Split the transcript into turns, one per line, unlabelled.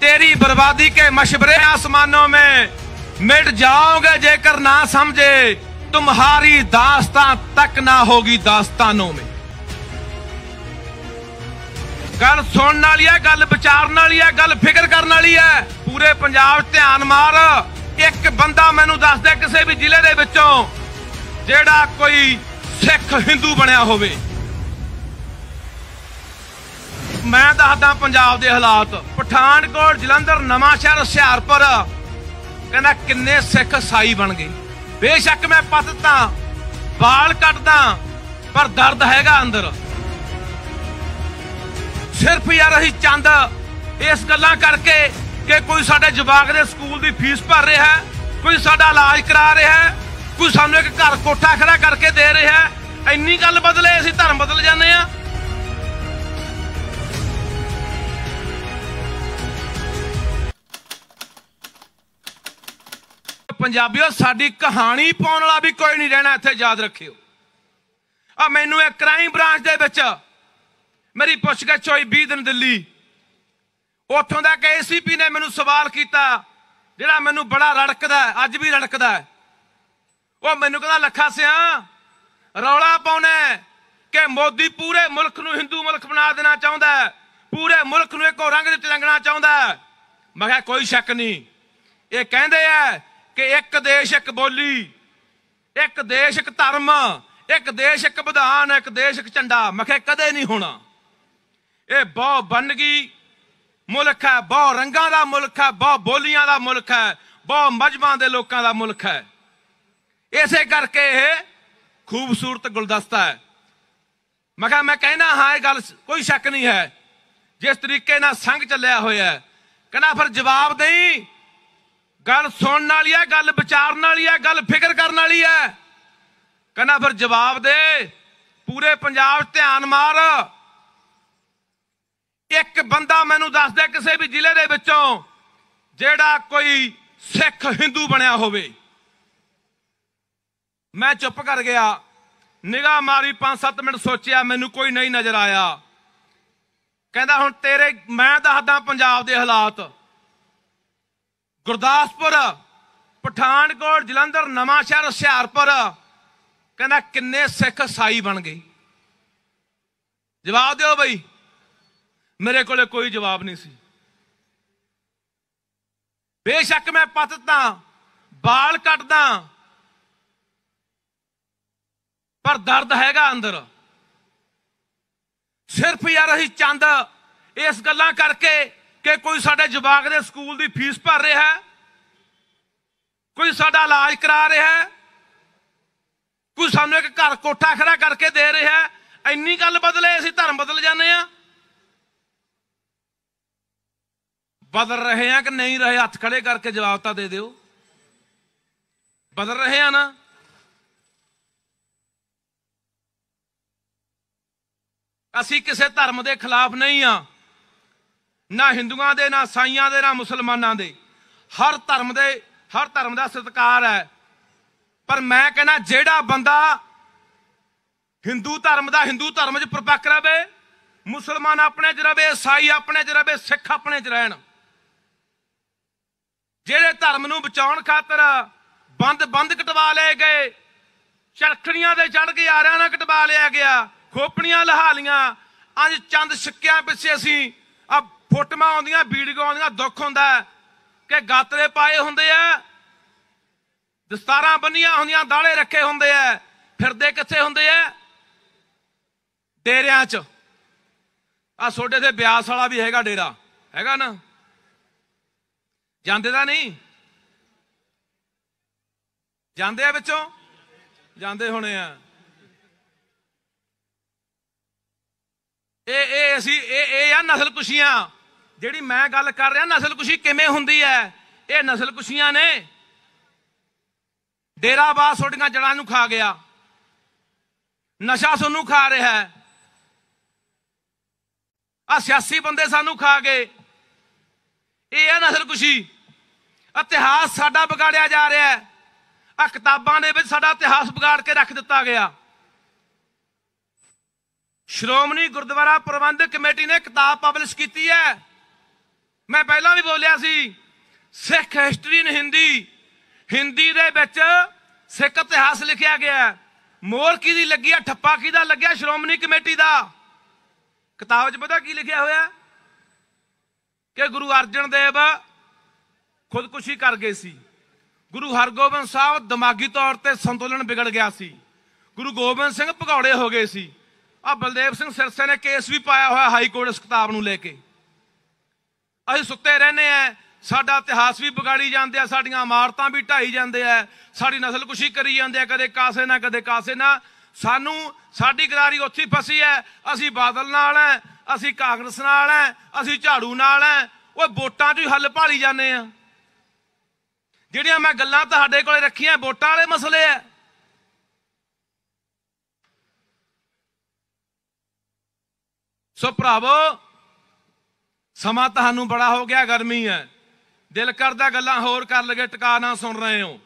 ਤੇਰੀ ਬਰਬਾਦੀ ਕੇ ਮਸ਼ਬਰੇ ਆਸਮਾਨੋਂ में ਮਿਟ ਜਾਓਗੇ ਜੇਕਰ ਨਾ ਸਮਝੇ ਤੁਮਹਾਰੀ दास्तां ਤੱਕ ਨਾ ਹੋਗੀ ਦਾਸਤਾਨੋਂ में ਗੱਲ ਸੁਣਨ ਵਾਲੀ ਹੈ ਗੱਲ ਵਿਚਾਰਨ ਵਾਲੀ ਹੈ ਗੱਲ ਫਿਕਰ ਕਰਨ ਵਾਲੀ ਹੈ ਪੂਰੇ ਪੰਜਾਬ ਧਿਆਨ ਮਾਰ ਇੱਕ ਬੰਦਾ ਮੈਨੂੰ ਦੱਸ ਦੇ ਕਿਸੇ ਵੀ ਜ਼ਿਲ੍ਹੇ ਦੇ ਵਿੱਚੋਂ ਜਿਹੜਾ ਕੋਈ ਸਿੱਖ ਹਿੰਦੂ ਬਣਿਆ ਹੋਵੇ ਮੈਂ ਦੱਸਦਾ ਪੰਜਾਬ ਦੇ ਹਾਲਾਤ ਪਠਾਨਕੋਟ ਜਲੰਧਰ ਨਵਾਂ ਸ਼ਹਿਰ ਹੁਸ਼ਿਆਰਪੁਰ ਕਹਿੰਦਾ ਕਿੰਨੇ ਸਿੱਖ ਸਾਈ ਬਣ ਗਏ ਬੇਸ਼ੱਕ ਮੈਂ ਪਤਤਾ ਬਾਲ ਕੱਟਦਾ ਪਰ ਦਰਦ ਹੈਗਾ ਅੰਦਰ ਸਿਰਫ ਯਾਰ ਅਸੀਂ ਚੰਦ ਇਸ ਗੱਲਾਂ ਕਰਕੇ ਕਿ ਕੋਈ ਸਾਡੇ ਜਵਾਕ ਦੇ ਸਕੂਲ ਦੀ ਫੀਸ ਭਰ ਰਿਹਾ ਹੈ ਕੋਈ ਸਾਡਾ ਇਲਾਜ ਕਰਾ ਰਿਹਾ ਹੈ ਕੋਈ ਸਾਨੂੰ ਇੱਕ ਘਰ ਕੋਠਾ ਖੜਾ ਕਰਕੇ ਦੇ ਰਿਹਾ ਹੈ ਇੰਨੀ ਗੱਲ ਬਦਲੇ ਅਸੀਂ ਧਰਮ ਬਦਲ ਜਾਂਦੇ ਆ ਪੰਜਾਬੀਓ ਸਾਡੀ ਕਹਾਣੀ ਪਾਉਣ ਵਾਲਾ ਵੀ ਕੋਈ ਨਹੀਂ ਰਹਿਣਾ ਇੱਥੇ ਯਾਦ ਰੱਖਿਓ ਆ ਮੈਨੂੰ ਇਹ ਕ੍ਰਾਈਮ ਬ੍ਰਾਂਚ ਦੇ ਵਿੱਚ ਮੇਰੀ ਪੁੱਛਗਿੱਛ ਹੋਈ 20 ਦਿਨ ਦਿੱਲੀ ਉੱਥੋਂ ਦਾ ਕੇਸੀਪੀ ਨੇ ਮੈਨੂੰ ਸਵਾਲ ਕੀਤਾ ਜਿਹੜਾ ਮੈਨੂੰ ਬੜਾ ਰੜਕਦਾ ਅੱਜ ਵੀ ਰੜਕਦਾ ਉਹ ਮੈਨੂੰ ਕਹਿੰਦਾ ਲੱਖਾ ਸਿਆ ਰੌਲਾ ਪਾਉਣਾ ਕਿ ਮੋਦੀ ਪੂਰੇ ਮੁਲਕ ਨੂੰ ਹਿੰਦੂ ਮੁਲਕ ਬਣਾ ਦੇਣਾ ਚਾਹੁੰਦਾ ਹੈ ਪੂਰੇ ਮੁਲਕ ਨੂੰ ਇੱਕੋ ਰੰਗ ਦੇ ਤਿਰੰਗਣਾ ਚਾਹੁੰਦਾ ਮੈਂ ਕਿਹਾ ਕੋਈ ਸ਼ੱਕ ਨਹੀਂ ਇਹ ਕਹਿੰਦੇ ਆ ਕਿ ਇੱਕ ਦੇਸ਼ ਇੱਕ ਬੋਲੀ ਇੱਕ ਦੇਸ਼ ਇੱਕ ਧਰਮ ਇੱਕ ਦੇਸ਼ ਇੱਕ ਵਿਧਾਨ ਇੱਕ ਦੇਸ਼ ਇੱਕ ਝੰਡਾ ਮੈਂ ਕਿਹਾ ਕਦੇ ਨਹੀਂ ਹੋਣਾ ਇਹ ਬਹੁ ਬੰਦਗੀ ਮੁਲਕ ਹੈ ਬਹੁ ਰੰਗਾਂ ਦਾ ਮੁਲਕ ਹੈ ਬਹੁ ਬੋਲੀਆਂ ਦਾ ਮੁਲਕ ਹੈ ਬਹੁ ਮਜਮਾਂ ਦੇ ਲੋਕਾਂ ਦਾ ਮੁਲਕ ਹੈ ਇਸੇ ਕਰਕੇ ਇਹ ਖੂਬਸੂਰਤ ਗੁਲਦਸਤਾ ਹੈ ਮੈਂ ਕਿਹਾ ਮੈਂ ਕਹਿਣਾ ਹਾਂ ਇਹ ਗੱਲ ਕੋਈ ਸ਼ੱਕ ਨਹੀਂ ਹੈ ਜਿਸ ਤਰੀਕੇ ਨਾਲ ਸੰਗ ਚੱਲਿਆ ਹੋਇਆ ਹੈ ਕਹਿੰਦਾ ਫਿਰ ਜਵਾਬ ਦੇਈ ਗੱਲ ਸੁਣਨ ਵਾਲੀ ਹੈ ਗੱਲ ਵਿਚਾਰਨ ਵਾਲੀ ਹੈ ਗੱਲ ਫਿਕਰ ਕਰਨ ਵਾਲੀ ਹੈ ਕਹਿੰਦਾ ਫਿਰ ਜਵਾਬ ਦੇ ਪੂਰੇ ਪੰਜਾਬ ਧਿਆਨ ਮਾਰ ਇੱਕ ਬੰਦਾ ਮੈਨੂੰ ਦੱਸ ਦੇ ਕਿਸੇ ਵੀ ਜ਼ਿਲ੍ਹੇ ਦੇ ਵਿੱਚੋਂ ਜਿਹੜਾ ਕੋਈ ਸਿੱਖ ਹਿੰਦੂ ਬਣਿਆ ਹੋਵੇ ਮੈਂ ਚੁੱਪ ਕਰ ਗਿਆ ਨਿਗਾਹ ਮਾਰੀ 5-7 ਮਿੰਟ ਸੋਚਿਆ ਮੈਨੂੰ ਕੋਈ ਨਹੀਂ ਨਜ਼ਰ ਆਇਆ ਕਹਿੰਦਾ ਹੁਣ ਤੇਰੇ ਮੈਂ ਦੱਸਦਾ ਪੰਜਾਬ ਦੇ ਹਾਲਾਤ ਗੁਰਦਾਸਪੁਰ ਪਠਾਨਕੋਟ ਜਲੰਧਰ ਨਵਾਂ ਸ਼ਹਿਰ ਹੁਸ਼ਿਆਰਪੁਰ ਕਹਿੰਦਾ ਕਿੰਨੇ ਸਿੱਖ ਸਾਈ ਬਣ ਗਏ ਜਵਾਬ ਦਿਓ ਬਈ ਮੇਰੇ ਕੋਲੇ ਕੋਈ ਜਵਾਬ ਨਹੀਂ ਸੀ ਬੇਸ਼ੱਕ ਮੈਂ ਤਾਂ ਬਾਲ ਕੱਟਦਾ ਪਰ ਦਰਦ ਹੈਗਾ ਅੰਦਰ ਸਿਰਫ ਯਾਰ ਅਸੀਂ ਚੰਦ ਇਸ ਗੱਲਾਂ ਕਰਕੇ ਕਿ ਕੋਈ ਸਾਡੇ ਜਵਾਕ ਦੇ ਸਕੂਲ ਦੀ ਫੀਸ ਭਰ ਰਿਹਾ ਹੈ ਕੋਈ ਸਾਡਾ ਇਲਾਜ ਕਰਾ ਰਿਹਾ ਹੈ ਕੋਈ ਸਾਨੂੰ ਇੱਕ ਘਰ ਕੋਠਾ ਖੜਾ ਕਰਕੇ ਦੇ ਰਿਹਾ ਹੈ ਇੰਨੀ ਗੱਲ ਬਦਲੇ ਅਸੀਂ ਧਰਮ ਬਦਲ ਜਾਂਦੇ ਆ ਬਦਲ ਰਹੇ ਆ ਕਿ ਨਹੀਂ ਰਹੇ ਹੱਥ ਖੜੇ ਕਰਕੇ ਜਵਾਬ ਤਾਂ ਦੇ ਦਿਓ ਬਦਲ ਰਹੇ ਆ ਨਾ ਅਸੀਂ ਕਿਸੇ ਧਰਮ ਦੇ ਖਿਲਾਫ ਨਹੀਂ ਆ ਨਾ ਹਿੰਦੂਆਂ ਦੇ ਨਾ ਸਾਈਆਂ ਦੇ ਨਾ ਮੁਸਲਮਾਨਾਂ ਦੇ ਹਰ ਧਰਮ ਦੇ ਹਰ ਧਰਮ ਦਾ ਸਤਿਕਾਰ ਹੈ ਪਰ ਮੈਂ ਕਹਿੰਦਾ ਜਿਹੜਾ ਬੰਦਾ ਹਿੰਦੂ ਧਰਮ ਦਾ ਹਿੰਦੂ ਧਰਮ 'ਚ ਪਰਪੱਕ ਰਵੇ ਮੁਸਲਮਾਨ ਆਪਣੇ 'ਚ ਰਵੇ ਈਸਾਈ ਆਪਣੇ 'ਚ ਰਵੇ ਸਿੱਖ ਆਪਣੇ 'ਚ ਰਹਿਣ ਜਿਹੜੇ ਧਰਮ ਨੂੰ ਬਚਾਉਣ ਖਾਤਰ ਬੰਦ ਬੰਦ ਕਟਵਾ ਲਏ ਗਏ ਚੜਖੜੀਆਂ ਦੇ ਚੜ ਕੇ ਆ ਰਿਆਂ ਨਾਲ ਕਟਵਾ ਲਿਆ ਗਿਆ ਖੋਪਣੀਆਂ ਲਹਾ ਲੀਆਂ ਅੱਜ ਚੰਦ ਸਿੱਕਿਆਂ ਪਿੱਛੇ ਅਸੀਂ ਆ ਫੋਟਮਾ ਆਉਂਦੀਆਂ ਵੀਡੀਓ ਆਉਂਦੀਆਂ ਦੁੱਖ ਹੁੰਦਾ ਕਿ ਗਾਤਰੇ ਪਾਏ ਹੁੰਦੇ ਆ ਦਸਤਾਰਾਂ ਬੰਨੀਆਂ ਹੁੰਦੀਆਂ ਦਾਲੇ ਰੱਖੇ ਹੁੰਦੇ ਆ ਫਿਰਦੇ ਕਿੱਥੇ ਹੁੰਦੇ ਆ ਡੇਰਿਆਂ 'ਚ ਆ ਛੋਡੇ ਤੇ ਬਿਆਸ ਵਾਲਾ ਵੀ ਹੈਗਾ ਡੇਰਾ ਹੈਗਾ ਨਾ ਜਾਂਦੇ ਤਾਂ ਨਹੀਂ ਜਾਂਦੇ ਆ ਵਿੱਚੋਂ ਜਾਂਦੇ ਹੋਣੇ ਆ ਇਹ ਇਹ ਅਸੀਂ ਇਹ ਇਹ ਆ ਨਸਲ ਕੁਸ਼ੀਆਂ ਜਿਹੜੀ ਮੈਂ ਗੱਲ ਕਰ ਰਿਹਾ ਨਸਲ ਕੁਸ਼ੀ ਕਿਵੇਂ ਹੁੰਦੀ ਹੈ ਇਹ ਨਸਲ ਕੁਸ਼ੀਆਂ ਨੇ ਡੇਰਾ ਬਾਸ ਛੋਟੀਆਂ ਜੜਾਂ ਨੂੰ ਖਾ ਗਿਆ ਨਸ਼ਾ ਸਾਨੂੰ ਖਾ ਰਿਹਾ ਹੈ ਆ ਸਿਆਸੀ ਬੰਦੇ ਸਾਨੂੰ ਖਾ ਗਏ ਇਹ ਹੈ ਕੁਸ਼ੀ ਇਤਿਹਾਸ ਸਾਡਾ ਵਿਗਾੜਿਆ ਜਾ ਰਿਹਾ ਹੈ ਆ ਕਿਤਾਬਾਂ ਦੇ ਵਿੱਚ ਸਾਡਾ ਇਤਿਹਾਸ ਵਿਗਾੜ ਕੇ ਰੱਖ ਦਿੱਤਾ ਗਿਆ ਸ਼੍ਰੋਮਣੀ ਗੁਰਦੁਆਰਾ ਪ੍ਰਬੰਧਕ ਕਮੇਟੀ ਨੇ ਕਿਤਾਬ ਪਬਲਿਸ਼ ਕੀਤੀ ਹੈ ਮੈਂ ਪਹਿਲਾਂ ਵੀ ਬੋਲਿਆ ਸੀ ਸਿੱਖ ਹਿਸਟਰੀ ਇਨ ਹਿੰਦੀ ਹਿੰਦੀ ਦੇ ਵਿੱਚ ਸਿੱਖ ਇਤਿਹਾਸ ਲਿਖਿਆ ਗਿਆ ਮੋਰ ਕੀ ਦੀ ਲੱਗਿਆ ਠੱਪਾ ਕੀ ਦਾ ਲੱਗਿਆ ਸ਼੍ਰੋਮਣੀ ਕਮੇਟੀ ਦਾ ਕਿਤਾਬ 'ਚ ਪਤਾ ਕੀ ਲਿਖਿਆ ਹੋਇਆ ਕਿ ਗੁਰੂ ਅਰਜਨ ਦੇਵ ਖੁਦਕੁਸ਼ੀ ਕਰ ਗਏ ਸੀ ਗੁਰੂ ਹਰਗੋਬਿੰਦ ਸਾਹਿਬ ਦਿਮਾਗੀ ਤੌਰ ਤੇ ਸੰਤੁਲਨ ਵਿਗੜ ਗਿਆ ਸੀ ਗੁਰੂ ਗੋਬਿੰਦ ਸਿੰਘ ਭਗੌੜੇ ਹੋ ਗਏ ਸੀ ਆ ਬਲਦੇਵ ਸਿੰਘ ਸਿਰਸੇ ਨੇ ਕੇਸ ਵੀ ਪਾਇਆ ਹੋਇਆ ਹਾਈ ਕੋਰਟ ਇਸ ਕਿਤਾਬ ਨੂੰ ਲੈ ਕੇ ਅਸੀਂ ਸੁੱਤੇ ਰਹਨੇ ਆ ਸਾਡਾ ਇਤਿਹਾਸ ਵੀ ਵਿਗਾੜੀ ਜਾਂਦੇ ਆ ਸਾਡੀਆਂ ਇਮਾਰਤਾਂ ਵੀ ਢਾਈ ਜਾਂਦੇ ਆ ਸਾਡੀ ਨਸਲ ਕੁਸ਼ੀ ਕਰੀ ਜਾਂਦੇ ਆ ਕਦੇ ਕਾਸੇ ਨਾ ਕਦੇ ਕਾਸੇ ਨਾ ਸਾਨੂੰ ਸਾਡੀ ਗਰਾਰੀ ਉੱਥੇ ਫਸੀ ਐ ਅਸੀਂ ਬਾਦਲ ਨਾਲ ਐ ਅਸੀਂ ਕਾਂਗਰਸ ਨਾਲ ਐ ਅਸੀਂ ਝਾੜੂ ਨਾਲ ਐ ਓਏ ਵੋਟਾਂ 'ਚ ਹੀ ਹੱਲ ਭਾਲੀ ਜਾਂਦੇ ਆ ਜਿਹੜੀਆਂ ਮੈਂ ਗੱਲਾਂ ਤੁਹਾਡੇ ਕੋਲੇ ਰੱਖੀਆਂ ਵੋਟਾਂ ਵਾਲੇ ਮਸਲੇ ਐ ਸੋ ਭਰਾਵੋ ਸਮਾਂ ਤੁਹਾਨੂੰ ਬੜਾ ਹੋ ਗਿਆ ਗਰਮੀ ਹੈ ਦਿਲ ਕਰਦਾ ਗੱਲਾਂ ਹੋਰ ਕਰ ਲਗੇ ਟਿਕਾ ਨਾ ਸੁਣ ਰਹੇ ਹੋ